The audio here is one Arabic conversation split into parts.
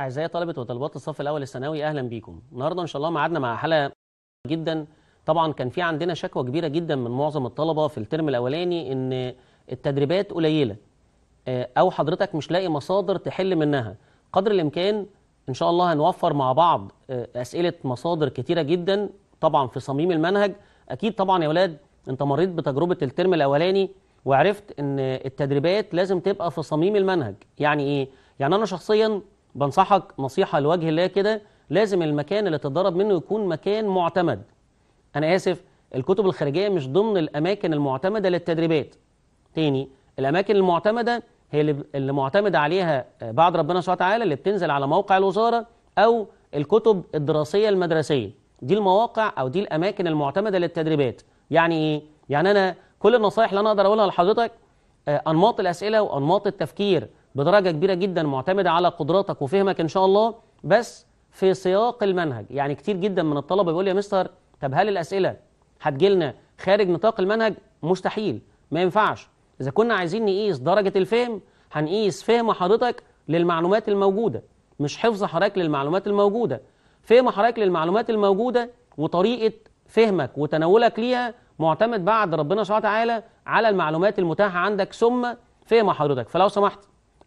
أعزائي طلبة وطالبات الصف الأول الثانوي أهلا بيكم النهاردة إن شاء الله معادنا مع حلقة جدا طبعا كان في عندنا شكوى كبيرة جدا من معظم الطلبة في الترم الأولاني إن التدريبات قليلة آه، أو حضرتك مش لاقي مصادر تحل منها قدر الإمكان إن شاء الله هنوفر مع بعض آه، أسئلة مصادر كتيرة جدا طبعا في صميم المنهج أكيد طبعا يا ولاد أنت مريت بتجربة الترم الأولاني وعرفت إن التدريبات لازم تبقى في صميم المنهج يعني إيه؟ يعني أنا شخصيا بنصحك نصيحه لوجه الله كده لازم المكان اللي تتدرب منه يكون مكان معتمد انا اسف الكتب الخارجيه مش ضمن الاماكن المعتمده للتدريبات تاني الاماكن المعتمده هي اللي معتمد عليها آه، بعد ربنا سبحانه وتعالى اللي بتنزل على موقع الوزاره او الكتب الدراسيه المدرسيه دي المواقع او دي الاماكن المعتمده للتدريبات يعني ايه يعني انا كل النصايح اللي انا اقدر اقولها لحضرتك آه، انماط الاسئله وانماط التفكير بدرجة كبيرة جدا معتمدة على قدراتك وفهمك إن شاء الله بس في سياق المنهج يعني كتير جدا من الطلبة بيقول يا مستر طب هل الأسئلة هتجيلنا خارج نطاق المنهج مستحيل ما ينفعش إذا كنا عايزين نقيس درجة الفهم هنقيس فهم حضرتك للمعلومات الموجودة مش حفظ حضرتك للمعلومات الموجودة فهم حضرتك للمعلومات الموجودة وطريقة فهمك وتناولك ليها معتمد بعد ربنا سبحانه وتعالى على المعلومات المتاحة عندك ثم فهم حضرتك فلو سمحت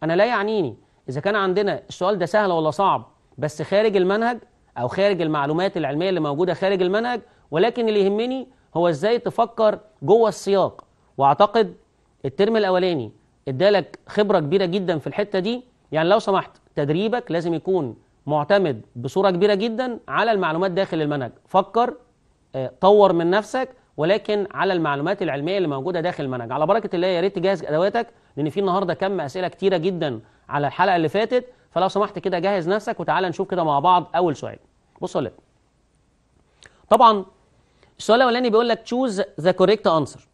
أنا لا يعنيني إذا كان عندنا السؤال ده سهل ولا صعب بس خارج المنهج أو خارج المعلومات العلمية اللي موجودة خارج المنهج ولكن اللي يهمني هو إزاي تفكر جوه السياق وأعتقد الترم الأولاني ادالك خبرة كبيرة جدا في الحتة دي يعني لو سمحت تدريبك لازم يكون معتمد بصورة كبيرة جدا على المعلومات داخل المنهج فكر آه، طور من نفسك ولكن على المعلومات العلميه اللي موجوده داخل المنهج على بركه الله يا ريت تجهز ادواتك لان في النهارده كم اسئله كتيره جدا على الحلقه اللي فاتت فلو سمحت كده جهز نفسك وتعالى نشوف كده مع بعض اول سؤال بص ولا طبعا السؤال الاولاني بيقول لك تشوز ذا كوريكت انسر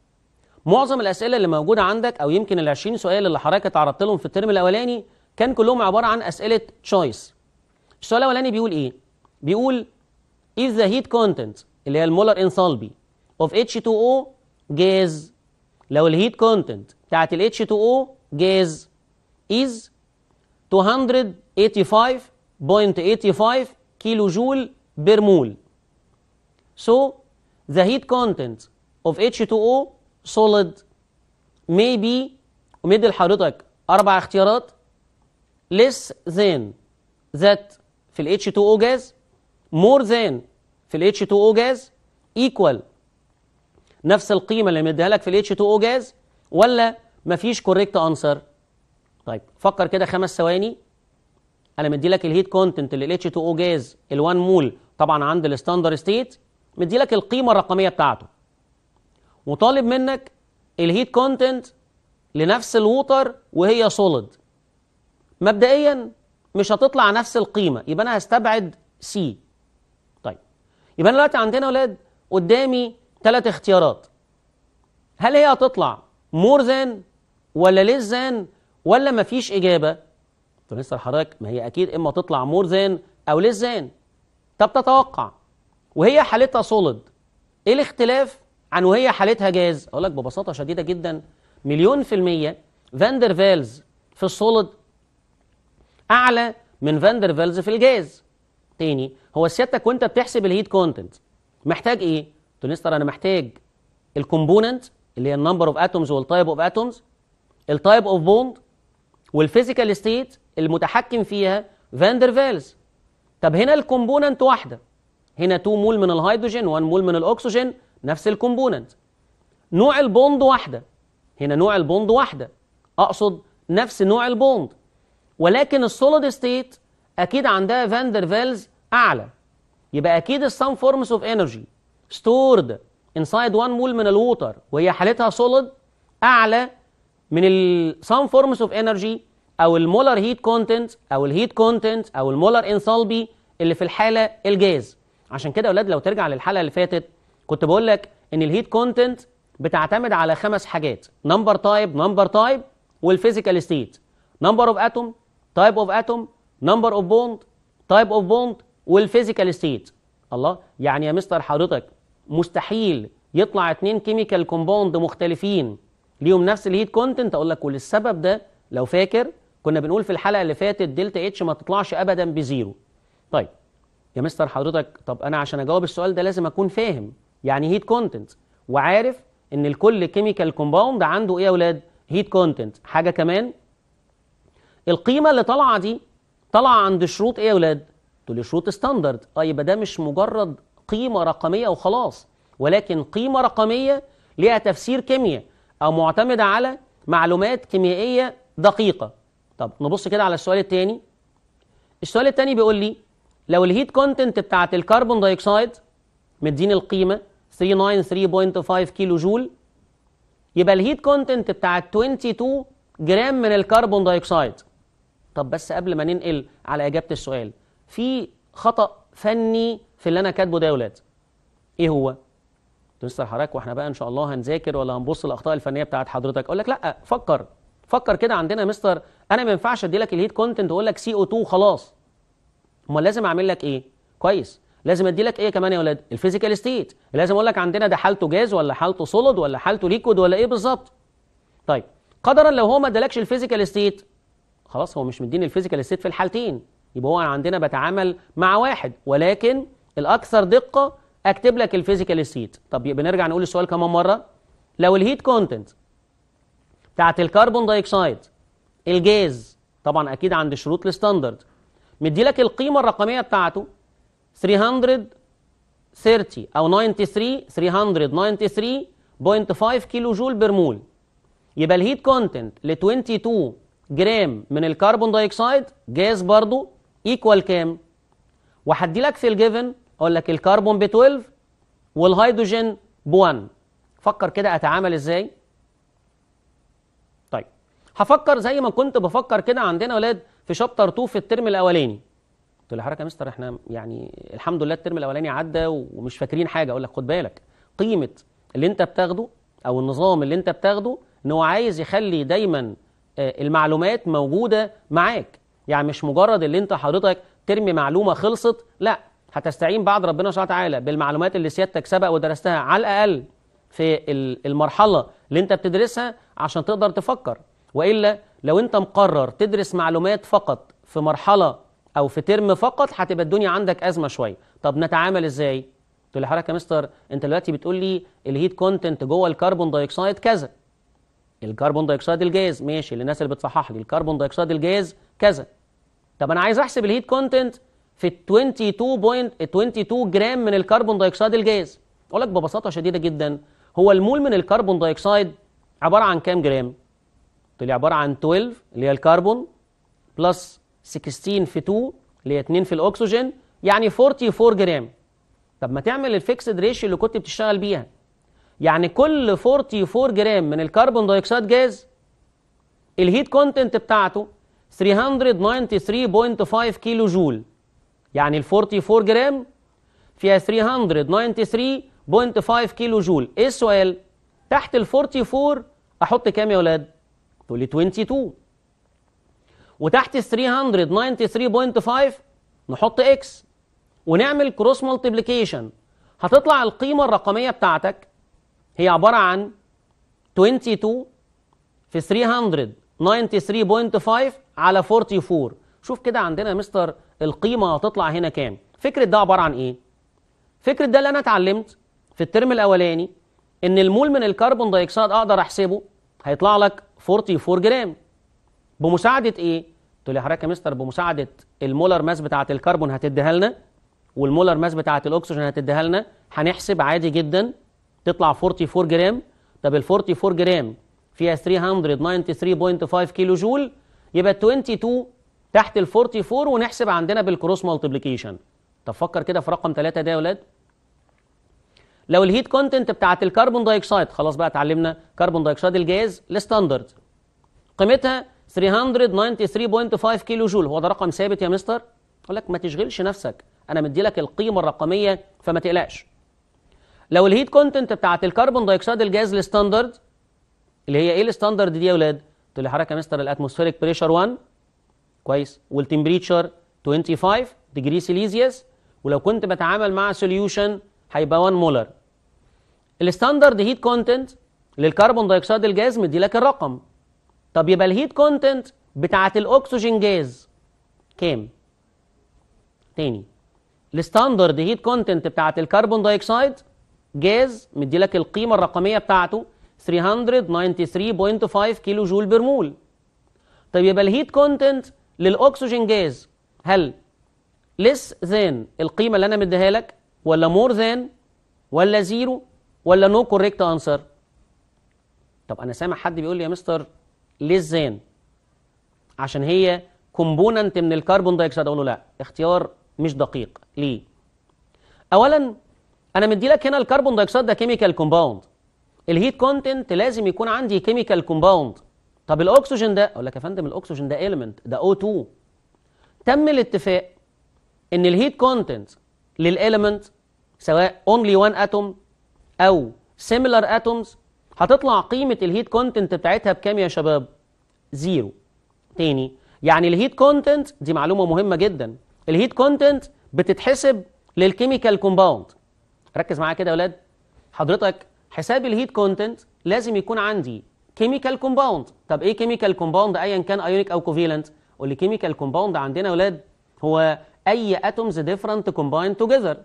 معظم الاسئله اللي موجوده عندك او يمكن ال 20 سؤال اللي حضرتك اتعرضت لهم في الترم الاولاني كان كلهم عباره عن اسئله تشويس السؤال الاولاني بيقول ايه بيقول if the heat content اللي هي المولر انثالبي of H2O جاز لو الهيت كونتنت بتاعت ال H2O جاز is 285.85 كيلو جول بير مول So the heat content of H2O solid may be ومدي لحضرتك أربع اختيارات less than that في ال H2O gas more than في ال H2O gas equal نفس القيمه اللي مديها لك في الاتش 2 او جاز ولا مفيش كوريكت انسر طيب فكر كده خمس ثواني انا مدي لك الهيت كونتنت للاتش 2 او جاز ال1 مول طبعا عند الستاندر ستيت مدي لك القيمه الرقميه بتاعته وطالب منك الهيت كونتنت لنفس الووتر وهي سوليد مبدئيا مش هتطلع نفس القيمه يبقى انا هستبعد سي طيب يبقى انا دلوقتي عندنا يا اولاد قدامي ثلاث اختيارات هل هي هتطلع مور ذان ولا ليس ذان ولا مفيش إجابة طب لسه حضرتك ما هي أكيد إما تطلع مور ذان أو ليس ذان طب تتوقع وهي حالتها سوليد إيه الاختلاف عن وهي حالتها جاز أقول لك ببساطة شديدة جدا مليون في المية فاندر فيلز في السوليد أعلى من فاندر فيلز في الجاز تاني هو سيادتك وانت بتحسب الهيت كونتنت محتاج ايه قلت له مستر انا محتاج الكومبوننت اللي هي النمبر اوف اتومز والتايب اوف اتومز التايب اوف بوند والفيزيكال ستيت المتحكم فيها فاندر فيلز طب هنا الكومبوننت واحده هنا 2 مول من الهيدروجين 1 مول من الاكسجين نفس الكومبوننت نوع البوند واحده هنا نوع البوند واحده اقصد نفس نوع البوند ولكن السوليد ستيت اكيد عندها فاندر فيلز اعلى يبقى اكيد السام فورمز اوف انرجي stored inside one mole من الووتر وهي حالتها solid أعلى من ال some forms of energy أو المولر هيت كونتنت أو الهيت كونتنت أو المولر انسالبي اللي في الحالة الجاز عشان كده يا أولاد لو ترجع للحلقة اللي فاتت كنت بقول لك إن الهيت كونتنت بتعتمد على خمس حاجات نمبر تايب نمبر تايب والفيزيكال ستيت نمبر اوف اتوم تايب اوف اتوم نمبر اوف بوند تايب اوف بوند والفيزيكال ستيت الله يعني يا مستر حضرتك مستحيل يطلع اتنين كيميكال كومباوند مختلفين ليهم نفس الهيت كونتنت اقول لك وللسبب ده لو فاكر كنا بنقول في الحلقه اللي فاتت دلتا اتش ما تطلعش ابدا بزيرو طيب يا مستر حضرتك طب انا عشان اجاوب السؤال ده لازم اكون فاهم يعني هيت كونتنت وعارف ان الكل كيميكال كومباوند عنده ايه يا اولاد هيت كونتنت حاجه كمان القيمه اللي طالعه دي طالعه عند شروط ايه يا اولاد تقول لي شروط ستاندرد اه يبقى ده مش مجرد قيمة رقمية وخلاص ولكن قيمة رقمية ليها تفسير كيمياء أو معتمدة على معلومات كيميائية دقيقة طب نبص كده على السؤال الثاني السؤال الثاني بيقول لي لو الهيت كونتنت بتاعت الكربون دايكسايد مديني القيمة 393.5 كيلو جول يبقى الهيت كونتنت بتاعت 22 جرام من الكربون دايكسايد طب بس قبل ما ننقل على إجابة السؤال في خطأ فني في اللي انا كاتبه ده يا ولاد ايه هو تسأل حضرتك واحنا بقى ان شاء الله هنذاكر ولا هنبص الاخطاء الفنيه بتاعت حضرتك اقول لك لا فكر فكر كده عندنا مستر انا ما ينفعش ادي لك الهيت كونتنت واقول لك سي او 2 خلاص امال لازم اعمل لك ايه كويس لازم ادي لك ايه كمان يا ولاد الفيزيكال ستيت لازم اقول لك عندنا ده حالته جاز ولا حالته سوليد ولا حالته ليكويد ولا ايه بالظبط طيب قدرا لو هو ما ادالكش الفيزيكال ستيت خلاص هو مش مديني الفيزيكال ستيت في الحالتين يبقى هو عندنا بتعامل مع واحد ولكن الاكثر دقه اكتب لك الفيزيكال سيت طب بنرجع نقول السؤال كمان مره لو الهيت كونتنت بتاعت الكربون دايكسايد الجاز طبعا اكيد عند شروط الستاندرد مدي لك القيمه الرقميه بتاعته 330 او 93 393.5 كيلو جول برمول يبقى الهيت كونتنت ل 22 جرام من الكربون دايكسايد جاز برضو ايكوال كام وهدي لك في الجيفن اقول لك الكربون ب 12 والهيدروجين ب 1 فكر كده اتعامل ازاي طيب هفكر زي ما كنت بفكر كده عندنا اولاد في شابتر 2 في الترم الاولاني قلت له حركه يا مستر احنا يعني الحمد لله الترم الاولاني عدى ومش فاكرين حاجه اقول لك خد بالك قيمه اللي انت بتاخده او النظام اللي انت بتاخده ان هو عايز يخلي دايما آه، المعلومات موجوده معاك يعني مش مجرد اللي انت حضرتك ترمي معلومه خلصت لا هتستعين بعد ربنا سبحانه وتعالى بالمعلومات اللي سيادتك سبق ودرستها على الاقل في المرحله اللي انت بتدرسها عشان تقدر تفكر والا لو انت مقرر تدرس معلومات فقط في مرحله او في ترم فقط هتبقى الدنيا عندك ازمه شويه طب نتعامل ازاي تقول لي يا مستر انت دلوقتي بتقول لي الهيت كونتنت جوه الكربون دايوكسيد كذا الكربون دايوكسيد الجاز ماشي للناس اللي بتصحح لي الكربون دايوكسيد الجاز كذا طب انا عايز احسب الهيت كونتنت في 22.22 جرام من الكربون دايكسيد الجاز اقول لك ببساطه شديده جدا هو المول من الكربون دايكسيد عباره عن كام جرام طلع عباره عن 12 اللي هي الكربون بلس 16 في 2 اللي هي 2 في الاكسجين يعني 44 جرام طب ما تعمل الفيكسد ريشيو اللي كنت بتشتغل بيها يعني كل 44 جرام من الكربون دايكسيد جاز الهيت كونتنت بتاعته 393.5 كيلو جول يعني ال 44 جرام فيها 393.5 كيلو جول ايه السؤال تحت ال 44 احط كام يا ولاد تقول لي 22 وتحت ال 393.5 نحط اكس ونعمل كروس مالتيبليكيشن هتطلع القيمه الرقميه بتاعتك هي عباره عن 22 في 393.5 على 44 شوف كده عندنا مستر القيمه هتطلع هنا كام فكره ده عباره عن ايه فكره ده اللي انا اتعلمت في الترم الاولاني ان المول من الكربون دايوكسيد اقدر احسبه هيطلع لك 44 جرام بمساعده ايه تقول لي حضرتك يا مستر بمساعده المولر ماس بتاعه الكربون هتديها لنا والمولر ماس بتاعه الاكسجين هتديها لنا هنحسب عادي جدا تطلع 44 جرام طب ال 44 جرام فيها 393.5 كيلو جول يبقى 22 تحت ال 44 ونحسب عندنا بالكروس مالتيبليكيشن طب فكر كده في رقم 3 ده يا ولاد لو الهيت كونتنت بتاعت الكربون دايكسايد خلاص بقى اتعلمنا كربون دايكسايد الجاز الستاندرد قيمتها 393.5 كيلو جول هو ده رقم ثابت يا مستر اقول لك ما تشغلش نفسك انا مدي لك القيمه الرقميه فما تقلقش لو الهيت كونتنت بتاعت الكربون دايكسايد الجاز الستاندرد اللي هي ايه الستاندرد دي يا ولاد قلت له حضرتك يا مستر الاتموسفيريك بريشر 1 كويس والتمبريتشر 25 ديجري سيليزيوس ولو كنت بتعامل مع سوليوشن هيبقى 1 مولر الستاندرد هيت كونتنت للكربون دايوكسيد الجاز مدي لك الرقم طب يبقى الهيت كونتنت بتاعه الاكسجين جاز كام تاني الستاندرد هيت كونتنت بتاعه الكربون دايوكسيد جاز مدي لك القيمه الرقميه بتاعته 393.5 كيلو جول برمول طيب يبقى الهيت كونتنت للأكسجين جاز هل less than القيمة اللي أنا مديها لك ولا more than ولا زيرو ولا نو كوريكت انسر طب أنا سامع حد بيقول لي يا مستر less than عشان هي كومبوننت من الكربون دايكسيد أقول له لا اختيار مش دقيق ليه؟ أولا أنا مدي لك هنا الكربون دايكسيد ده كيميكال كومباوند الهيت كونتنت لازم يكون عندي كيميكال كومباوند طب الاكسجين ده اقول لك يا فندم الاكسجين ده اليمنت ده او 2 تم الاتفاق ان الهيت كونتنت للاليمنت سواء اونلي وان اتوم او سيميلر اتومز هتطلع قيمه الهيت كونتنت بتاعتها بكام يا شباب زيرو تاني يعني الهيت كونتنت دي معلومه مهمه جدا الهيت كونتنت بتتحسب للكيميكال كومباوند ركز معايا كده يا اولاد حضرتك حساب الهيت كونتنت لازم يكون عندي كيميكال كومباوند طب ايه كيميكال كومباوند ايا كان ايونيك او كوفيلنت واللي كيميكال كومباوند عندنا يا اولاد هو اي اتومز ديفرنت كومبايند توجذر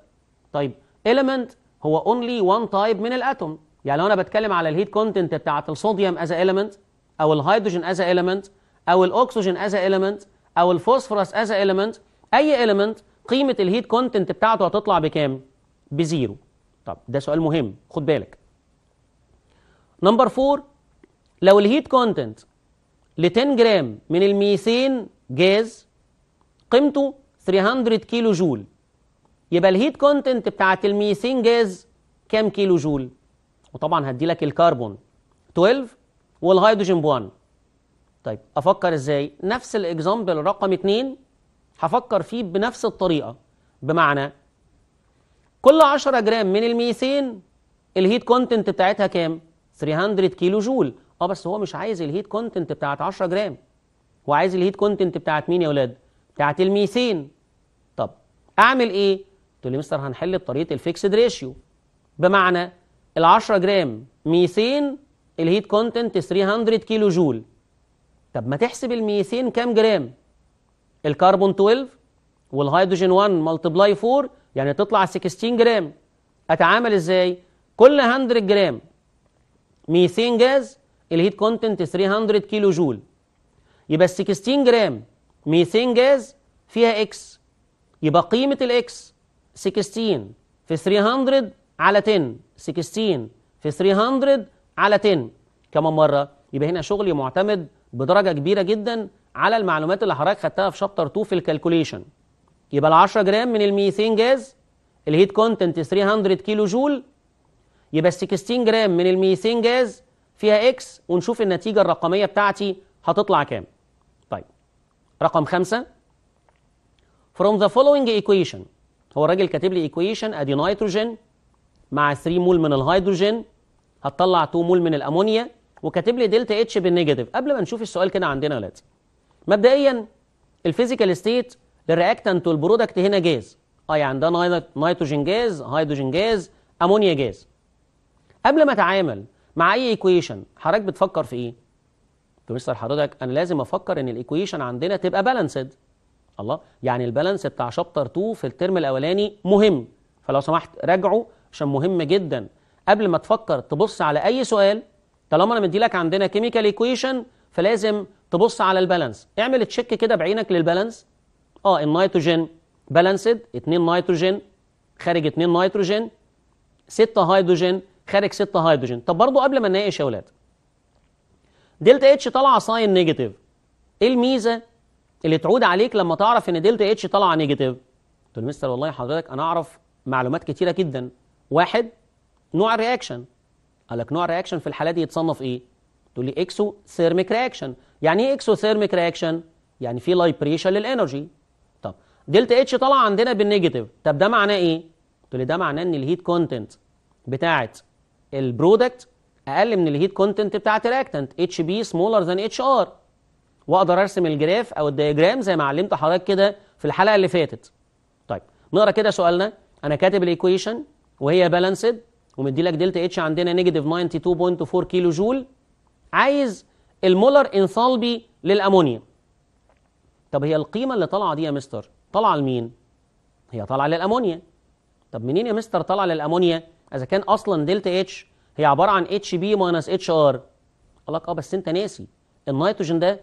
طيب element هو اونلي وان تايب من الاتوم يعني لو انا بتكلم على الهيت كونتنت بتاعه الصوديوم از element او الهيدروجين از element او الاكسجين از element او الفوسفورس از element اي element قيمه الهيت كونتنت بتاعته هتطلع بكام بزيرو طب ده سؤال مهم خد بالك نمبر فور لو الهيت كونتنت ل 10 جرام من الميثين جاز قيمته 300 كيلو جول يبقى الهيت كونتنت بتاعت الميثين جاز كام كيلو جول وطبعا هدي لك الكربون 12 والهيدروجين ب1 طيب افكر ازاي نفس الاكزامبل رقم 2 هفكر فيه بنفس الطريقه بمعنى كل 10 جرام من الميثين الهيت كونتنت بتاعتها كام 300 كيلو جول اه بس هو مش عايز الهيت كونتنت بتاعت 10 جرام هو عايز الهيت كونتنت بتاعت مين يا ولاد بتاعت الميثين طب اعمل ايه تقول لي مستر هنحل بطريقه الفيكسد ريشيو بمعنى ال 10 جرام ميثين الهيت كونتنت 300 كيلو جول طب ما تحسب الميثين كام جرام الكربون 12 والهيدروجين 1 ملتبلاي 4 يعني تطلع 16 جرام اتعامل ازاي كل 100 جرام ميثين جاز الهيت كونتنت 300 كيلو جول يبقى ال 16 جرام ميثين جاز فيها اكس يبقى قيمة الاكس 16 في 300 على 10 16 في 300 على 10 كمان مرة يبقى هنا شغلي معتمد بدرجة كبيرة جدا على المعلومات اللي حضرتك خدتها في شابتر 2 في الكالكوليشن يبقى ال 10 جرام من الميثين جاز الهيت كونتنت 300 كيلو جول يبقى 16 جرام من الميثين جاز فيها اكس ونشوف النتيجه الرقميه بتاعتي هتطلع كام طيب رقم خمسة from the following equation هو الراجل كاتب لي equation ادي نيتروجين مع 3 مول من الهيدروجين هتطلع 2 مول من الامونيا وكاتب لي دلتا اتش بالنيجاتيف قبل ما نشوف السؤال كده عندنا ولاد مبدئيا الفيزيكال ستيت للرياكتنت والبرودكت هنا جاز اي آه، يعني ده نيتروجين جاز هيدروجين جاز امونيا جاز قبل ما اتعامل مع اي ايكويشن حضرتك بتفكر في ايه؟ تقول حضرتك انا لازم افكر ان الايكويشن عندنا تبقى بالانسد الله يعني البالانس بتاع شابتر 2 في الترم الاولاني مهم فلو سمحت راجعه عشان مهم جدا قبل ما تفكر تبص على اي سؤال طالما انا مديلك عندنا كيميكال ايكويشن فلازم تبص على البالانس اعمل تشيك كده بعينك للبالانس اه النيتروجين بالانسد 2 نيتروجين خارج 2 نيتروجين 6 هيدروجين خارج 6 هيدروجين طب برضه قبل ما نناقش يا ولاد دلتا اتش طالعه ساين نيجاتيف ايه الميزه اللي تعود عليك لما تعرف ان دلتا اتش طالعه نيجاتيف قلت له مستر والله حضرتك انا اعرف معلومات كتيره جدا واحد نوع الرياكشن قال لك نوع الرياكشن في الحاله دي يتصنف ايه تقول لي اكسو ثيرميك رياكشن يعني ايه اكسو ثيرميك رياكشن يعني في لايبريشن للانرجي طب دلتا اتش طالعه عندنا بالنيجاتيف طب ده معناه ايه قلت له ده معناه ان الهيت كونتنت بتاعت البرودكت اقل من الهيت كونتنت بتاعت الرياكتنت اتش بي سمولر ذان اتش ار واقدر ارسم الجراف او الدياجرام زي ما علمت حضرتك كده في الحلقه اللي فاتت طيب نقرا كده سؤالنا انا كاتب الايكويشن وهي بالانسد ومدي لك دلتا اتش عندنا نيجاتيف 92.4 كيلو جول عايز المولر انثالبي للامونيا طب هي القيمه اللي طالعه دي يا مستر طالعه لمين هي طالعه للامونيا طب منين يا مستر طالعه للامونيا اذا كان اصلا دلتا اتش هي عباره عن اتش بي ماينس اتش ار قال لك اه بس انت ناسي النيتروجين ده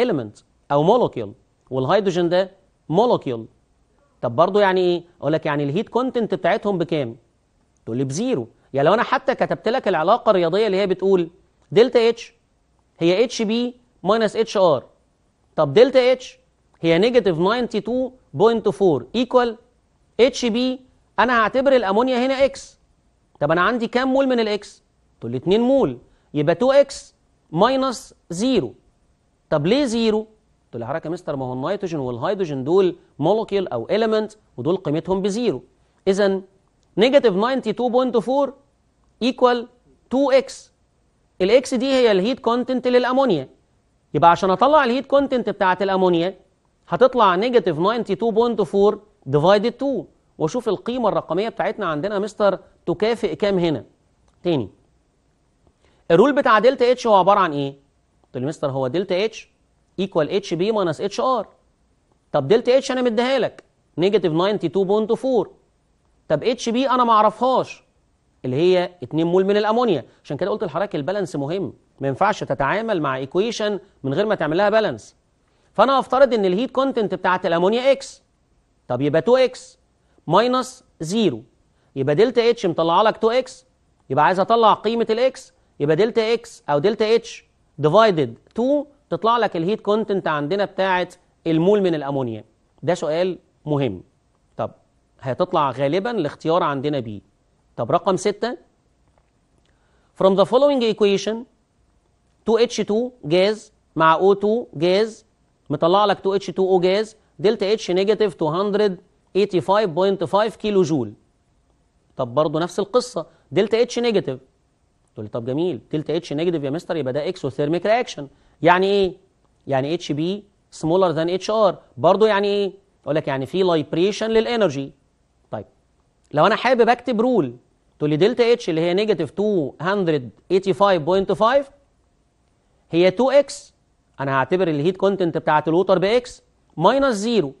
element او مولوكيول والهيدروجين ده مولوكيول طب برضه يعني ايه اقول لك يعني الهيت كونتنت بتاعتهم بكام تقول لي بزيرو يعني لو انا حتى كتبت لك العلاقه الرياضيه اللي هي بتقول دلتا اتش هي اتش بي ماينس اتش ار طب دلتا اتش هي نيجاتيف 92.4 ايكوال اتش بي انا هعتبر الامونيا هنا اكس طب انا عندي كام مول من الاكس تقول لي 2 مول يبقى 2 اكس ماينس 0 طب ليه 0 تقول لي حضرتك يا مستر ما هو النيتروجين والهيدروجين دول مولوكيول او اليمنت ودول قيمتهم بزيرو اذا نيجاتيف 92.4 ايكوال 2 اكس الاكس دي هي الهيت كونتنت للامونيا يبقى عشان اطلع الهيت كونتنت بتاعه الامونيا هتطلع نيجاتيف 92.4 ديفايدد 2 واشوف القيمة الرقمية بتاعتنا عندنا مستر تكافئ كام هنا تاني الرول بتاع دلتا اتش هو عبارة عن ايه قلت له مستر هو دلتا اتش ايكوال اتش بي ماينس اتش ار طب دلتا اتش انا مديها لك نيجاتيف 92.4 طب اتش بي انا ما اعرفهاش اللي هي 2 مول من الامونيا عشان كده قلت لحضرتك البالانس مهم ما ينفعش تتعامل مع ايكويشن من غير ما تعمل لها بالانس فانا افترض ان الهيت كونتنت بتاعت الامونيا اكس طب يبقى 2 اكس ماينس زيرو يبقى دلتا اتش مطلع لك 2 اكس يبقى عايز اطلع قيمه الاكس يبقى دلتا اكس او دلتا اتش ديفايدد 2 تطلع لك الهيت كونتنت عندنا بتاعه المول من الامونيا ده سؤال مهم طب هتطلع غالبا الاختيار عندنا بي طب رقم 6 from the following equation 2H2 جاز مع O2 جاز مطلع لك 2H2O جاز دلتا اتش نيجاتيف 200 85.5 كيلو جول طب برضه نفس القصة دلتا اتش نيجاتيف تقول لي طب جميل دلتا اتش نيجاتيف يا مستر يبقى ده اكسوثيرميك رياكشن يعني ايه؟ يعني اتش بي سمولر ذان اتش ار برضه يعني ايه؟ اقول لك يعني في لايبريشن للانرجي طيب لو انا حابب اكتب رول تقول لي دلتا اتش اللي هي نيجاتيف 285.5 هي 2 اكس انا هعتبر الهيت كونتنت بتاعت الوتر باكس ماينس 0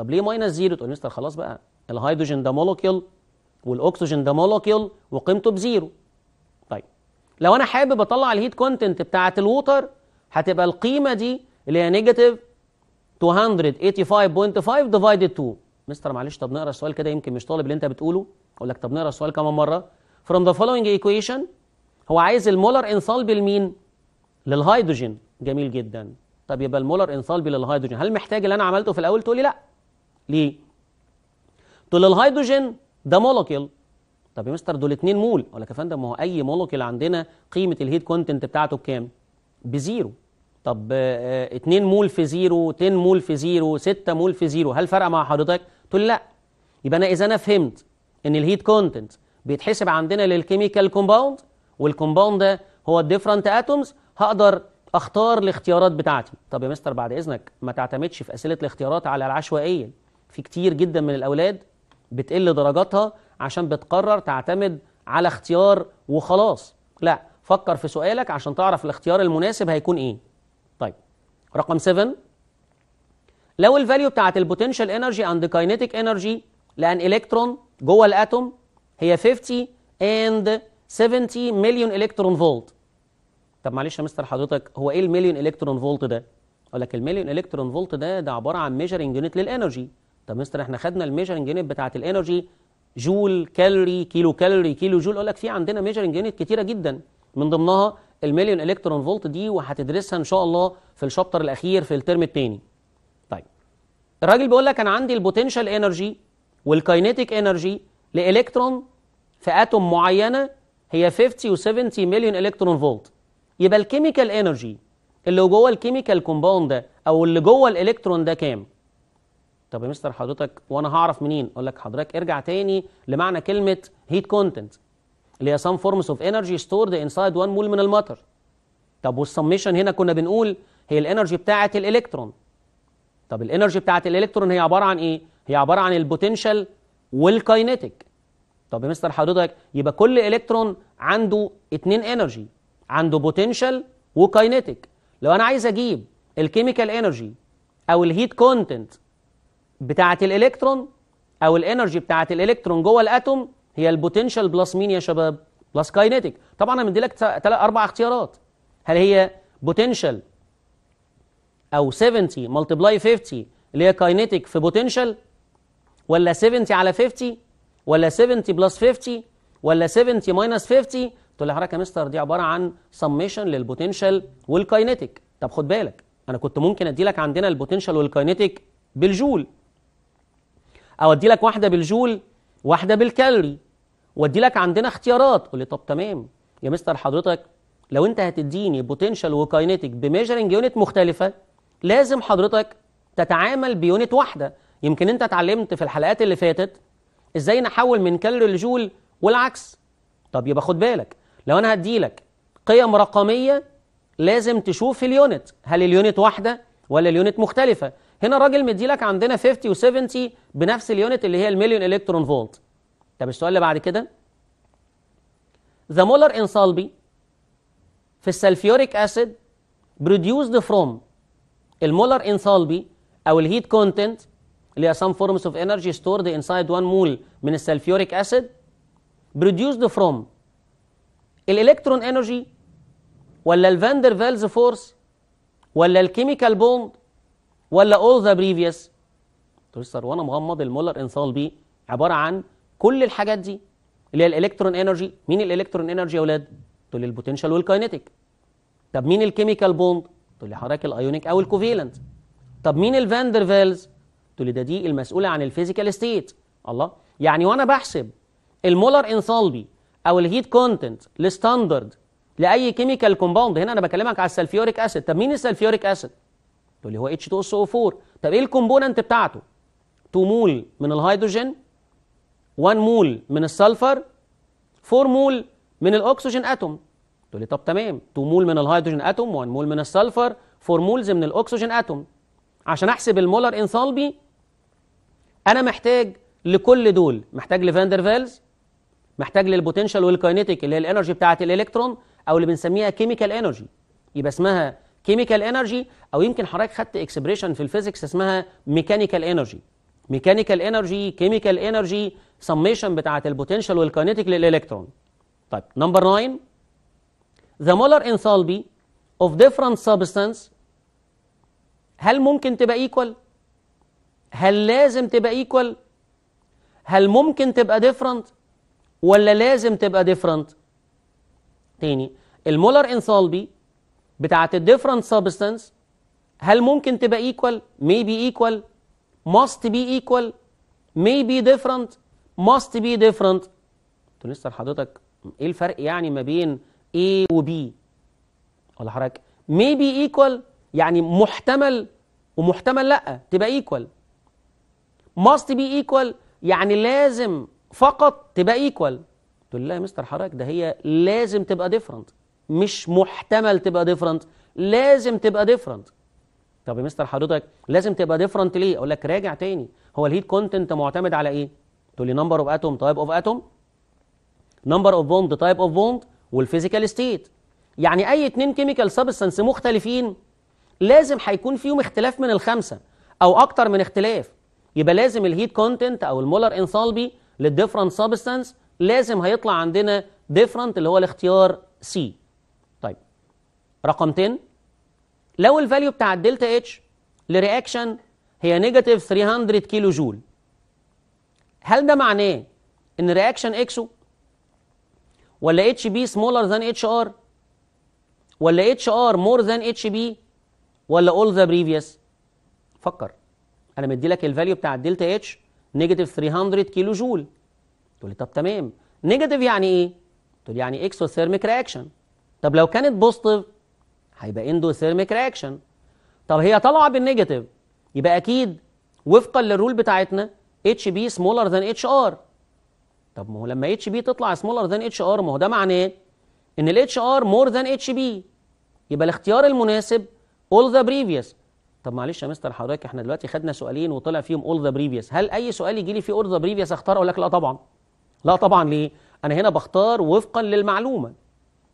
طب ليه ماينس زيرو تقول مستر خلاص بقى الهيدروجين ده مولوكيول والاكسجين ده مولوكيول وقيمته بزيرو طيب لو انا حابب اطلع الهيت كونتنت بتاعه الووتر هتبقى القيمه دي اللي هي نيجاتيف 285.5 ديفايدد 2 مستر معلش طب نقرا السؤال كده يمكن مش طالب اللي انت بتقوله اقول لك طب نقرا السؤال كمان مره from the following equation هو عايز المولر انثالبي لمين للهيدروجين جميل جدا طب يبقى المولر انثالبي للهيدروجين هل محتاج اللي انا عملته في الاول تقول لي لا ليه تقول الهيدروجين ده مولوكيل طب يا مستر دول اتنين مول اقول لك يا فندم ما هو اي مولوكيل عندنا قيمه الهيت كونتنت بتاعته بكام بزيرو طب آه، آه، اتنين مول في زيرو 2 مول في زيرو 6 مول في زيرو هل فرق مع حضرتك تقول لا يبقى انا اذا انا فهمت ان الهيت كونتنت بيتحسب عندنا للكيميكال كومباوند والكومباوند ده هو الديفرنت اتومز هقدر اختار الاختيارات بتاعتي طب يا مستر بعد اذنك ما تعتمدش في اسئله الاختيارات على العشوائيه في كتير جدا من الأولاد بتقل درجاتها عشان بتقرر تعتمد على اختيار وخلاص لا فكر في سؤالك عشان تعرف الاختيار المناسب هيكون ايه طيب رقم 7 لو الفاليو بتاعت البوتنشال انرجي اند كاينيتيك انرجي لان الكترون جوه الاتوم هي 50 اند 70 مليون الكترون فولت طب معلش يا مستر حضرتك هو ايه المليون الكترون فولت ده اقول لك المليون الكترون فولت ده ده عباره عن ميجرنج يونت للانرجي طب مستر احنا خدنا الميجرنج يونت بتاعه الانرجي جول كالوري كيلو كالوري كيلو جول اقول لك في عندنا ميجرنج يونت كتيره جدا من ضمنها المليون الكترون فولت دي وهتدرسها ان شاء الله في الشابتر الاخير في الترم الثاني طيب الراجل بيقول لك انا عندي البوتنشال انرجي والكاينيتيك انرجي لالكترون في اتوم معينه هي 50 و70 مليون الكترون فولت يبقى الكيميكال انرجي اللي جوه الكيميكال كومباوند ده او اللي جوه الالكترون ده كام طب يا مستر حضرتك وانا هعرف منين اقول لك حضرتك ارجع تاني لمعنى كلمه هيت كونتنت اللي هي سام فورمز اوف انرجي ستورد انسايد وان مول من المطر طب والسميشن هنا كنا بنقول هي الانرجي بتاعه الالكترون طب الانرجي بتاعه الالكترون هي عباره عن ايه هي عباره عن البوتنشال والكاينيتيك طب يا مستر حضرتك يبقى كل الكترون عنده اتنين انرجي عنده بوتنشال وكاينيتيك لو انا عايز اجيب الكيميكال انرجي او الهيت كونتنت بتاعة الإلكترون أو الإنرجي بتاعة الإلكترون جوه الأتوم هي البوتنشال بلس مين يا شباب؟ بلس كاينيتيك طبعا أنا مدي لك أربع اختيارات هل هي بوتنشال أو 70 ملتبلاي 50 اللي هي كاينيتيك في بوتنشال ولا 70 على 50 ولا 70 بلس 50 ولا 70 ماينس 50 تقول لي حضرتك يا مستر دي عباره عن سميشن للبوتنشال والكاينيتيك طب خد بالك انا كنت ممكن ادي لك عندنا البوتنشال والكاينيتيك بالجول اودي لك واحده بالجول واحده بالكالوري وادي لك عندنا اختيارات قول لي طب تمام يا مستر حضرتك لو انت هتديني بوتنشال وكاينتيك بميجرنج يونت مختلفه لازم حضرتك تتعامل بيونت واحده يمكن انت اتعلمت في الحلقات اللي فاتت ازاي نحول من كالوري لجول والعكس طب يبقى خد بالك لو انا هديلك قيم رقميه لازم تشوف اليونت هل اليونت واحده ولا اليونت مختلفه هنا الراجل مديلك عندنا 50 و70 بنفس اليونت اللي هي المليون الكترون فولت طب السؤال اللي بعد كده the molar انصالبي في السلفيوريك اسيد produced from المولر انصالبي او الهيت كونتنت اللي هي some forms of energy stored inside one mole من السلفيوريك اسيد produced from الالكترون انرجي ولا الفاندر فالز فورس ولا الكيميكال بوند ولا all the previous تقول سر وانا مغمض المولر انصال بي عباره عن كل الحاجات دي اللي هي الالكترون انرجي مين الالكترون انرجي يا ولاد تقول لي البوتنشال والكاينتيك طب مين الكيميكال بوند تقول لي حضرتك الايونيك او الكوفيلنت طب مين الفاندر فيلز تقول لي ده دي المسؤوله عن الفيزيكال ستيت الله يعني وانا بحسب المولر انصالبي او الهيت كونتنت الستاندرد لاي كيميكال كومباوند هنا انا بكلمك على السلفيوريك اسيد طب مين السلفيوريك اسيد اللي هو اتش 2 اس او 4 طب ايه الكومبوننت بتاعته 2 مول من الهيدروجين 1 مول من السلفر 4 مول من الاكسجين اتوم تقول لي طب تمام 2 مول من الهيدروجين اتوم 1 مول من السلفر 4 مولز من الاكسجين اتوم عشان احسب المولر انثالبي انا محتاج لكل دول محتاج لفاندر فيلز محتاج للبوتنشال والكاينيتيك اللي هي الانرجي بتاعه الالكترون او اللي بنسميها كيميكال انرجي يبقى اسمها كيميكال انرجي او يمكن حضرتك خدت اكسبريشن في الفيزيكس اسمها ميكانيكال انرجي ميكانيكال انرجي كيميكال انرجي سميشن بتاعه البوتنشال والكاينيتيك للالكترون طيب نمبر 9 the molar enthalpy of different substance هل ممكن تبقى ايكوال هل لازم تبقى ايكوال هل ممكن تبقى ديفرنت ولا لازم تبقى ديفرنت تاني المولر انثالبي بتاعت الديفرنت سبستانس هل ممكن تبقى ايكوال maybe ايكوال must be ايكوال maybe different must be different قلت له لسه حضرتك ايه الفرق يعني ما بين A و B ولا حضرتك maybe equal يعني محتمل ومحتمل لا تبقى ايكوال must be equal يعني لازم فقط تبقى ايكوال قلت له لا يا مستر حضرتك ده هي لازم تبقى different مش محتمل تبقى ديفرنت لازم تبقى ديفرنت طب يا مستر حضرتك لازم تبقى ديفرنت ليه اقول لك راجع تاني هو الهيت كونتنت معتمد على ايه تقول لي نمبر اوف اتوم تايب اوف اتوم نمبر اوف بوند تايب اوف بوند والفيزيكال ستيت يعني اي اتنين كيميكال سبستنس مختلفين لازم هيكون فيهم اختلاف من الخمسه او اكتر من اختلاف يبقى لازم الهيت كونتنت او المولر انثالبي للديفرنت سبستنس لازم هيطلع عندنا ديفرنت اللي هو الاختيار سي رقم 10 لو الفاليو بتاع الدلتا اتش لرياكشن هي نيجاتيف 300 كيلو جول هل ده معناه ان رياكشن اكسو ولا اتش بي سمولر ذان اتش ار ولا اتش ار مور ذان اتش بي ولا اول ذا بريفيوس فكر انا مدي لك الفاليو بتاع الدلتا اتش نيجاتيف 300 كيلو جول تقول لي طب تمام نيجاتيف يعني ايه تقول يعني اكسوثيرميك رياكشن طب لو كانت بوزيتيف هيبقى اندوثيرميك رياكشن طب هي طالعه بالنيجاتيف يبقى اكيد وفقا للرول بتاعتنا اتش بي سمولر ذان اتش ار طب ما هو لما اتش بي تطلع سمولر ذان اتش ار ما هو ده معناه ان الاتش ار مور ذان اتش بي يبقى الاختيار المناسب اول ذا بريفيوس طب معلش يا مستر حضرتك احنا دلوقتي خدنا سؤالين وطلع فيهم اول ذا بريفيوس هل اي سؤال يجي لي فيه اول ذا بريفيوس اختار اقول لك لا طبعا لا طبعا ليه انا هنا بختار وفقا للمعلومه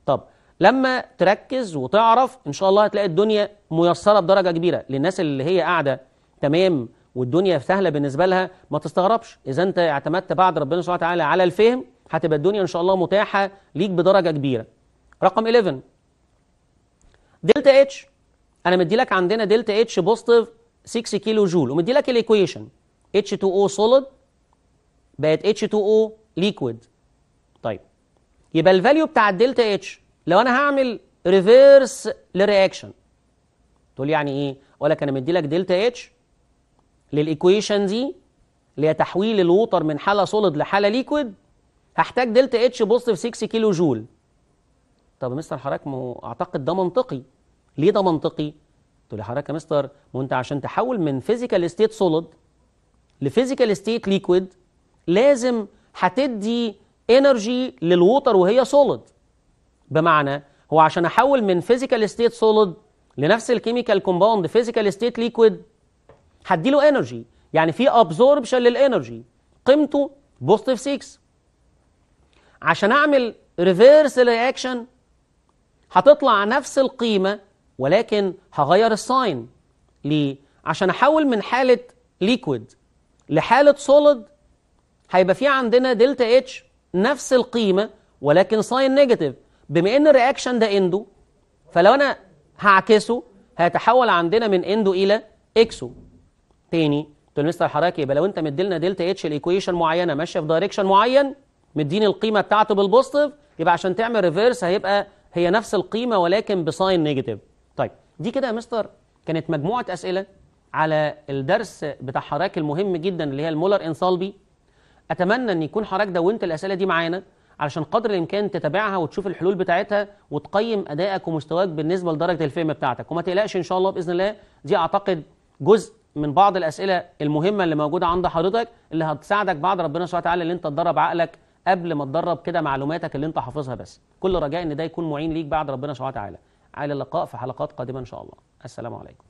طب لما تركز وتعرف ان شاء الله هتلاقي الدنيا ميسره بدرجه كبيره للناس اللي هي قاعده تمام والدنيا سهله بالنسبه لها ما تستغربش اذا انت اعتمدت بعد ربنا سبحانه وتعالى على الفهم هتبقى الدنيا ان شاء الله متاحه ليك بدرجه كبيره رقم 11 دلتا اتش انا مدي لك عندنا دلتا اتش بوزيتيف 6 كيلو جول ومدي لك الايكويشن H2O solid بقت H2O liquid طيب يبقى الفاليو بتاع الدلتا اتش لو انا هعمل ريفيرس لرياكشن تقول يعني ايه اقول لك انا مدي لك دلتا اتش للايكويشن دي اللي هي تحويل الوتر من حاله سوليد لحاله ليكويد هحتاج دلتا اتش بوزيتيف 6 كيلو جول طب يا مستر حضرتك اعتقد ده منطقي ليه ده منطقي تقول لي حضرتك يا مستر ما انت عشان تحول من فيزيكال ستيت سوليد لفيزيكال ستيت ليكويد لازم هتدي انرجي للوتر وهي سوليد بمعنى هو عشان احول من فيزيكال ستيت سوليد لنفس الكيميكال كومباوند فيزيكال ستيت ليكويد هدي له انرجي يعني في ابزوربشن للانرجي قيمته بوزيتيف 6 عشان اعمل ريفيرس رياكشن هتطلع نفس القيمه ولكن هغير الساين ليه عشان احول من حاله ليكويد لحاله سوليد هيبقى في عندنا دلتا اتش نفس القيمه ولكن ساين نيجاتيف بما ان الرياكشن ده اندو فلو انا هعكسه هيتحول عندنا من اندو الى اكسو تاني له مستر حضرتك يبقى لو انت مديلنا دلتا اتش الايكويشن معينه ماشيه في دايركشن معين مديني القيمه بتاعته بالبوستيف يبقى عشان تعمل ريفيرس هيبقى هي نفس القيمه ولكن بساين نيجاتيف طيب دي كده يا مستر كانت مجموعه اسئله على الدرس بتاع حضرتك المهم جدا اللي هي المولر انصالبي اتمنى ان يكون حضرتك دونت الاسئله دي معانا علشان قدر الامكان تتابعها وتشوف الحلول بتاعتها وتقيم ادائك ومستواك بالنسبه لدرجه الفهم بتاعتك وما تقلقش ان شاء الله باذن الله دي اعتقد جزء من بعض الاسئله المهمه اللي موجوده عند حضرتك اللي هتساعدك بعد ربنا سبحانه وتعالى ان انت تدرب عقلك قبل ما تدرب كده معلوماتك اللي انت حافظها بس كل رجاء ان ده يكون معين ليك بعد ربنا سبحانه وتعالى على اللقاء في حلقات قادمه ان شاء الله السلام عليكم